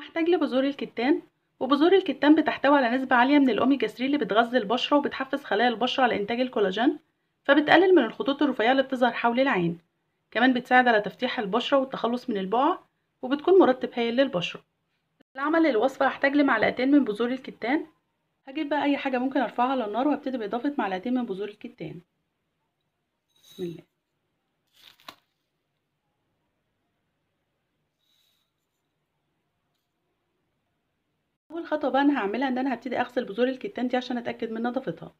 هحتاج لبذور الكتان وبذور الكتان بتحتوي على نسبة عالية من الأوميجا 3 اللي بتغذي البشرة وبتحفز خلايا البشرة على إنتاج الكولاجين فبتقلل من الخطوط الرفيعة اللي بتظهر حول العين كمان بتساعد على تفتيح البشرة والتخلص من البقع وبتكون مرطب هايل للبشرة لعمل الوصفة هحتاج لمعلقتين من بذور الكتان هجيب بقى أي حاجة ممكن أرفعها على النار وهبتدي بإضافة معلقتين من بذور الكتان بسم الله خطوه بقى انا هعملها ان انا هبتدي اغسل بذور الكتان دي عشان اتاكد من نظافتها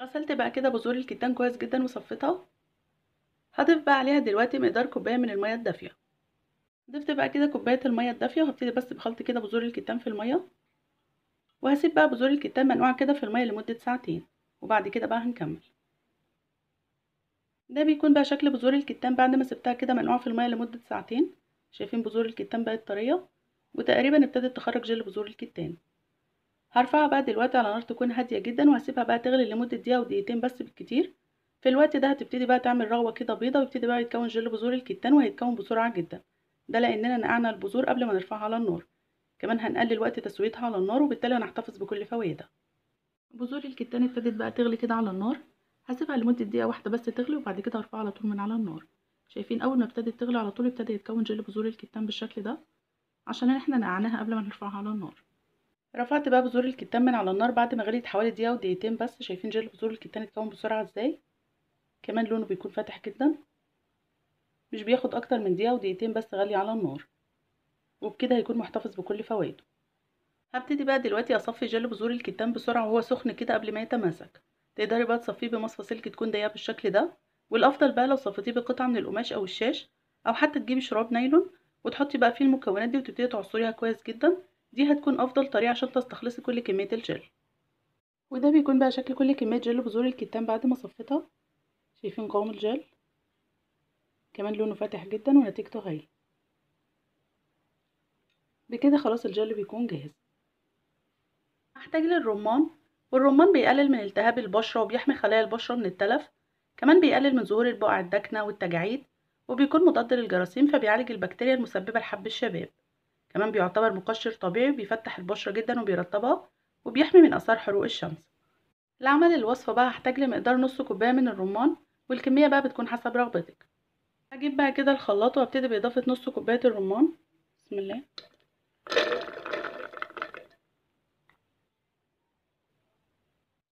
غسلت بقى كده بذور الكتان كويس جدا وصفيتها هضيف بقى عليها دلوقتي مقدار كوبايه من الميه الدافيه ضفت بقى كده كوبايه الميه الدافيه وهبتدي بس بخلط كده بذور الكتان في الميه وهسيب بقى بذور الكتان منوعة كده في الميه لمده ساعتين وبعد كده بقى هنكمل ده بيكون بقى شكل بذور الكتان بعد ما سبتها كده منوعة في الميه لمده ساعتين شايفين بذور الكتان بقت طريه وتقريبا ابتدت تخرج جل بذور الكتان هرفعها بقى دلوقتي على نار تكون هادية جدا وهسيبها بقى تغلي لمدة دقيقة ودقيقتين بس بالكتير في الوقت ده هتبتدي بقى تعمل رغوة كده بيضة ويبتدي بقى يتكون جل بذور الكتان وهيتكون بسرعة جدا ده لأننا نقعنا البذور قبل ما نرفعها على النار كمان هنقلل وقت تسويتها على النار وبالتالي هنحتفظ بكل فوائدها بذور الكتان ابتدت بقى تغلي كده على النار هسيبها لمدة دقيقة واحدة بس تغلي وبعد كده هرفعها على طول من على النار شايفين أول ما ابتدت تغلي على طول ابتدى يتكون جل بذور الكتان بالشكل ده عشان احنا نقعناها قبل ما نرفعها على النار رفعت بقى بذور الكتان من على النار بعد ما غليت حوالي دقيقه ودقيقتين بس شايفين جل بذور الكتان اتكون بسرعه ازاي كمان لونه بيكون فاتح جدا مش بياخد اكتر من دقيقه ودقيقتين بس غلي على النار وبكده هيكون محتفظ بكل فوائده هبتدي بقى دلوقتي اصفي جل بذور الكتان بسرعه وهو سخن كده قبل ما يتماسك تقدري بقى تصفيه بمصفى سلك تكون ضيقه بالشكل ده والافضل بقى لو صفتيه بقطعه من القماش او الشاش او حتى تجيبي شراب نايلون وتحطي بقى فيه المكونات دي وتبتدي تعصريها كويس جدا دي هتكون افضل طريقه عشان تستخلصي كل كميه الجل وده بيكون بقى شكل كل كميه جل بذور الكتان بعد ما صفيتها شايفين قوام الجل كمان لونه فاتح جدا ونتيجته هايله بكده خلاص الجل بيكون جاهز هحتاج للرمان والرمان بيقلل من التهاب البشره وبيحمي خلايا البشره من التلف كمان بيقلل من ظهور البقع الداكنه والتجاعيد وبيكون مضاد للجراثيم فبيعالج البكتيريا المسببة لحب الشباب كمان بيعتبر مقشر طبيعي بيفتح البشرة جدا وبيرطبها وبيحمي من أثار حروق الشمس لعمل الوصفة بقى هحتاج لمقدار نص كوباية من الرمان والكمية بقى بتكون حسب رغبتك هجيب بقى كده الخلاط وابتدي بإضافة نص كوباية الرمان بسم الله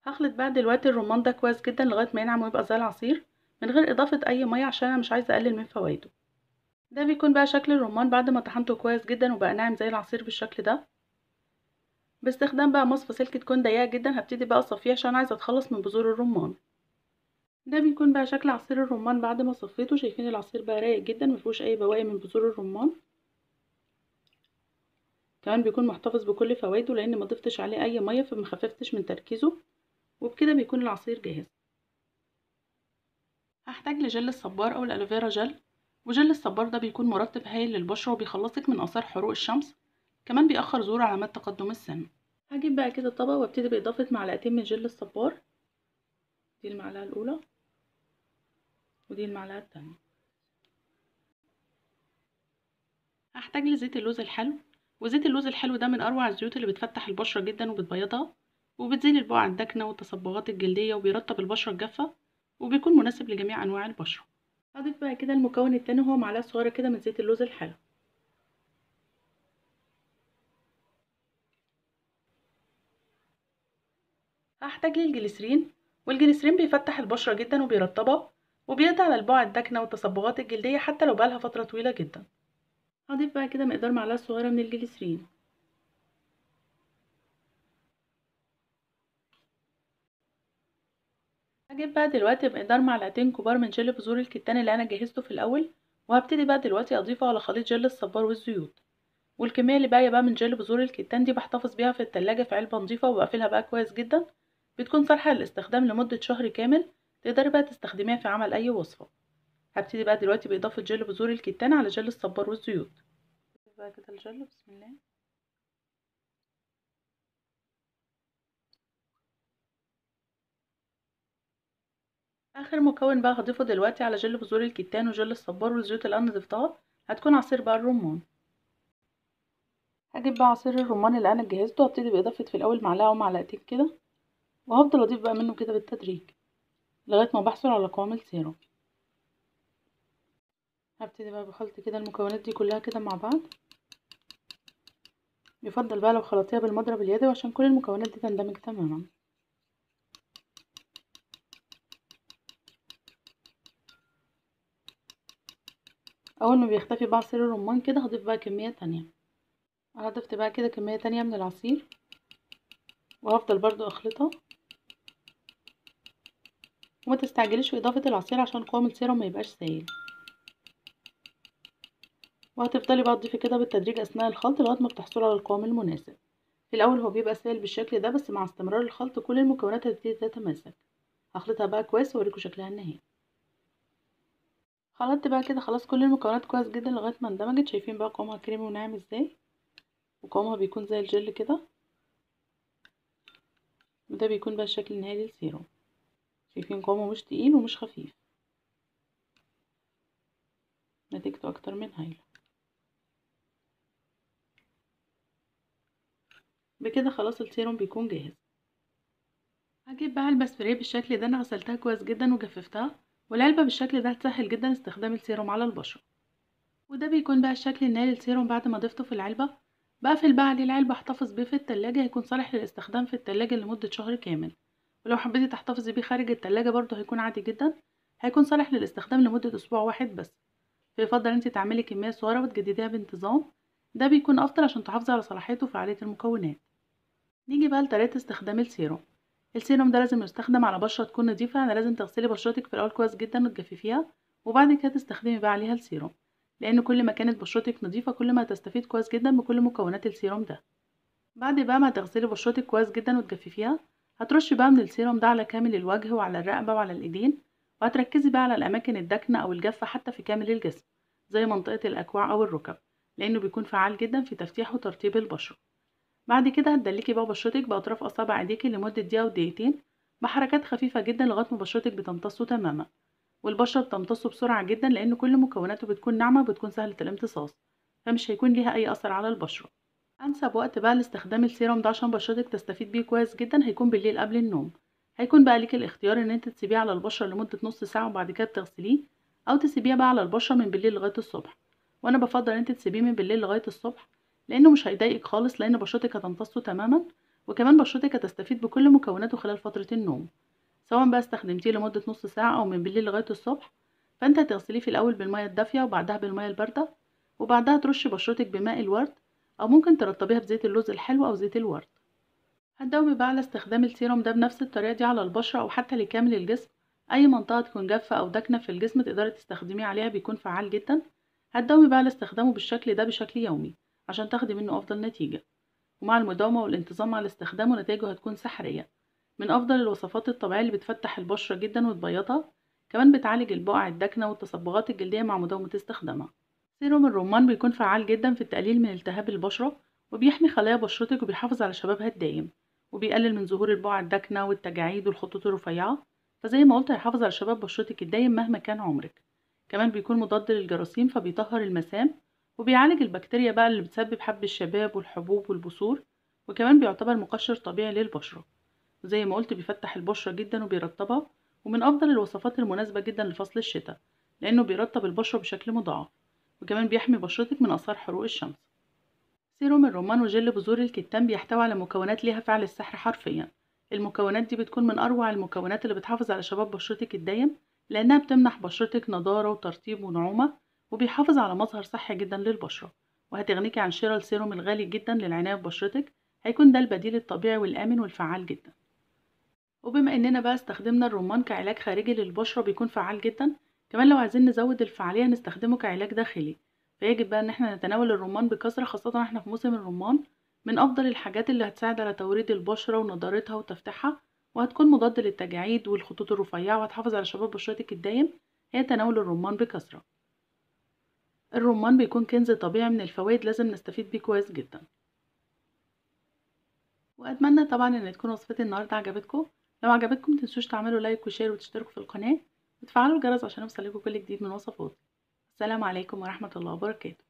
هخلط بقى دلوقتي الرمان ده كويس جدا لغاية ما ينعم ويبقى زي العصير من غير إضافة أي مية عشان أنا مش عايزة أقلل من فوائده ده بيكون بقى شكل الرمان بعد ما طحنته كويس جدا وبقى ناعم زي العصير بالشكل ده باستخدام بقى مصفى سلك تكون ضيقة جدا هبتدي بقى أصفيه عشان عايزة أتخلص من بذور الرمان ده بيكون بقى شكل عصير الرمان بعد ما صفيته شايفين العصير بقى رايق جدا مفيهوش أي بواقي من بذور الرمان كمان بيكون محتفظ بكل فوائده لأن ما ضفتش عليه أي مية فمخففتش من تركيزه وبكده بيكون العصير جاهز هحتاج لجل الصبار أو الألوفيرا جل وجل الصبار ده بيكون مرطب هايل للبشرة وبيخلصك من آثار حروق الشمس كمان بيأخر ظهور علامات تقدم السن هجيب بقى كده الطبق وابتدي بإضافة معلقتين من جل الصبار دي المعلقة الأولى ودي المعلقة التانية هحتاج لزيت اللوز الحلو وزيت اللوز الحلو ده من أروع الزيوت اللي بتفتح البشرة جدا وبتبيضها وبتزيل البقع الداكنة والتصبغات الجلدية وبيرطب البشرة الجافة وبيكون مناسب لجميع أنواع البشرة هضيف بقى كده المكون التاني هو معلقة صغيرة كده من زيت اللوز الحلو هحتاج للجليسرين والجليسرين بيفتح البشرة جدا وبيرطبها وبيقضي على البقع الداكنة والتصبغات الجلدية حتى لو بقالها فترة طويلة جدا هضيف بقى كده مقدار معلقة صغيرة من الجليسرين هجيب بقى دلوقتي بمقدار معلقتين كبار من جل بذور الكتان اللي انا جهزته في الاول وهبتدي بقى دلوقتي اضيفه على خليط جل الصبار والزيوت والكميه اللي باقيه بقى من جل بذور الكتان دي بحتفظ بيها في التلاجة في علبه نظيفه وبقفلها بقى كويس جدا بتكون صالحه للاستخدام لمده شهر كامل تقدري بقى تستخدميها في عمل اي وصفه هبتدي بقى دلوقتي باضافه جل بذور الكتان على جل الصبار والزيوت بقى كده الجل بسم الله اخر مكون بقى هضيفه دلوقتي على جل بذور الكتان وجل الصبار والزيوت اللي انا ضفتها هتكون عصير بقى الرمان هجيب بقى عصير الرمان اللي انا جهزته هبتدي باضافه في الاول معلقه ومعلقتين كده وهفضل اضيف بقى منه كده بالتدريج لغايه ما بحصل على قوام السيرم هبتدي بقى بخلط كده المكونات دي كلها كده مع بعض يفضل بقى لو خلطتيها بالمضرب اليدوي عشان كل المكونات دي تندمج تماما اول ما بيختفي بقى عصير الرمان كده هضيف بقى كميه تانية انا ضفت بقى كده كميه تانية من العصير وهفضل برضو اخلطها وما تستعجليش في اضافه العصير عشان قوام السيرم ما يبقاش سائل وهتفضلي بقى تضيفي كده بالتدريج اثناء الخلط لغايه ما بتحصلي على القوام المناسب في الاول هو بيبقى سائل بالشكل ده بس مع استمرار الخلط كل المكونات هتبتدي تتماسك هخلطها بقى كويس واوريكم شكلها النهائي خلطت بقى كده خلاص كل المكونات كويس جدا لغايه ما اندمجت شايفين بقى قوامها كريمي وناعم ازاي وقوامها بيكون زي الجل كده وده بيكون بقى الشكل النهائي للسيروم شايفين قوامه مش تقيل ومش خفيف نتيجته اكتر من هايله بكده خلاص السيروم بيكون جاهز هجيب بقى البسبريه بالشكل ده انا غسلتها كويس جدا وجففتها والعلبة بالشكل ده هتسهل جدا استخدام السيروم على البشرة وده بيكون بقى الشكل النهائي للسيروم بعد ما ضفته في العلبة بقفل بقى عليه العلبة احتفظ بيه في التلاجة هيكون صالح للاستخدام في التلاجة لمدة شهر كامل ولو حبيتي تحتفظي بيه خارج التلاجة برضه هيكون عادي جدا هيكون صالح للاستخدام لمدة أسبوع واحد بس فيفضل انت تعملي كمية صغيرة وتجدديها بانتظام ده بيكون أفضل عشان تحافظي على صلاحيته وفعالية المكونات نيجي بقى لطريقة استخدام السيروم السيروم ده لازم يستخدم على بشرة تكون نضيفة يعني لازم تغسلي بشرتك في الأول كويس جدا وتجففيها وبعد كده تستخدمي بقى عليها السيروم لأن كل ما كانت بشرتك نضيفة كل ما هتستفيد كويس جدا بكل مكونات السيروم ده بعد بقى ما تغسلي بشرتك كويس جدا وتجففيها هترشي بقى من السيروم ده على كامل الوجه وعلى الرقبة وعلى الإيدين وهتركزي بقى على الأماكن الداكنة أو الجافة حتى في كامل الجسم زي منطقة الأكواع أو الركب لأنه بيكون فعال جدا في تفتيح وترطيب البشرة بعد كده هتدلكي بقى بشرتك باطراف اصابع ايديكي لمده دقيقه ودقيقتين بحركات خفيفه جدا لغايه ما بشرتك بتمتصه تماما والبشره بتمتصه بسرعه جدا لان كل مكوناته بتكون ناعمه بتكون سهله الامتصاص فمش هيكون ليها اي اثر على البشره انسب وقت بقى لاستخدام السيروم ده عشان بشرتك تستفيد بيه كويس جدا هيكون بالليل قبل النوم هيكون بقى ليك الاختيار ان انت تسيبيه على البشره لمده نص ساعه وبعد كده تغسليه او تسيبيه بقى على البشره من بالليل لغايه الصبح وانا بفضل ان انت تسيبيه من بالليل لغايه الصبح لانه مش هيضايقك خالص لان بشرتك هتمتصه تماما وكمان بشرتك هتستفيد بكل مكوناته خلال فترة النوم سواء بقى استخدمتيه لمدة نص ساعة او من بالليل لغاية الصبح فانت هتغسليه في الاول بالمية الدافية وبعدها بالمية الباردة وبعدها ترشي بشرتك بماء الورد او ممكن ترطبيها بزيت اللوز الحلو او زيت الورد هتداومي بقى على استخدام السيروم ده بنفس الطريقة دي على البشرة او حتى لكامل الجسم اي منطقة تكون جافة او داكنة في الجسم تقدري تستخدميه عليها بيكون فعال جدا هتداومي بقى على استخدامه بالشكل ده بشكل يومي عشان تاخدي منه أفضل نتيجة ومع المداومة والانتظام على استخدامه نتائجه هتكون سحرية من أفضل الوصفات الطبيعية اللي بتفتح البشرة جدا وتبيضها كمان بتعالج البقع الداكنة والتصبغات الجلدية مع مداومة استخدامها سيروم الرمان بيكون فعال جدا في التقليل من التهاب البشرة وبيحمي خلايا بشرتك وبيحافظ على شبابها الدائم وبيقلل من ظهور البقع الداكنة والتجاعيد والخطوط الرفيعة فزي ما قلت هيحافظ على شباب بشرتك الدايم مهما كان عمرك كمان بيكون مضاد للجراثيم فبيطهر المسام وبيعالج البكتيريا بقى اللي بتسبب حب الشباب والحبوب والبثور وكمان بيعتبر مقشر طبيعي للبشرة وزي ما قلت بيفتح البشرة جدا وبيرطبها ومن أفضل الوصفات المناسبة جدا لفصل الشتاء لأنه بيرطب البشرة بشكل مضاعف وكمان بيحمي بشرتك من آثار حروق الشمس سيروم الرمان وجل بذور الكتان بيحتوي على مكونات ليها فعل السحر حرفيا المكونات دي بتكون من أروع المكونات اللي بتحافظ على شباب بشرتك الدايم لأنها بتمنح بشرتك نضارة وترطيب ونعومة وبيحافظ على مظهر صحي جدا للبشرة وهتغنيكي عن شراء السيروم الغالي جدا للعناية ببشرتك هيكون ده البديل الطبيعي والآمن والفعال جدا وبما اننا بقى استخدمنا الرمان كعلاج خارجي للبشرة بيكون فعال جدا كمان لو عايزين نزود الفعالية نستخدمه كعلاج داخلي فيجب بقى ان احنا نتناول الرمان بكثرة خاصة احنا في موسم الرمان من افضل الحاجات اللي هتساعد على توريد البشرة ونضارتها وتفتيحها وهتكون مضاد للتجاعيد والخطوط الرفيعة وهتحافظ على شباب بشرتك الدايم هي تناول الرمان بكثرة الرمان بيكون كنز طبيعي من الفوائد لازم نستفيد بيه كويس جدا واتمنى طبعا ان تكون وصفتي النهارده عجبتكم لو عجبتكم متنسوش تعملوا لايك وشير وتشتركوا في القناه وتفعلوا الجرس عشان يوصل لكم كل جديد من وصفاتي السلام عليكم ورحمه الله وبركاته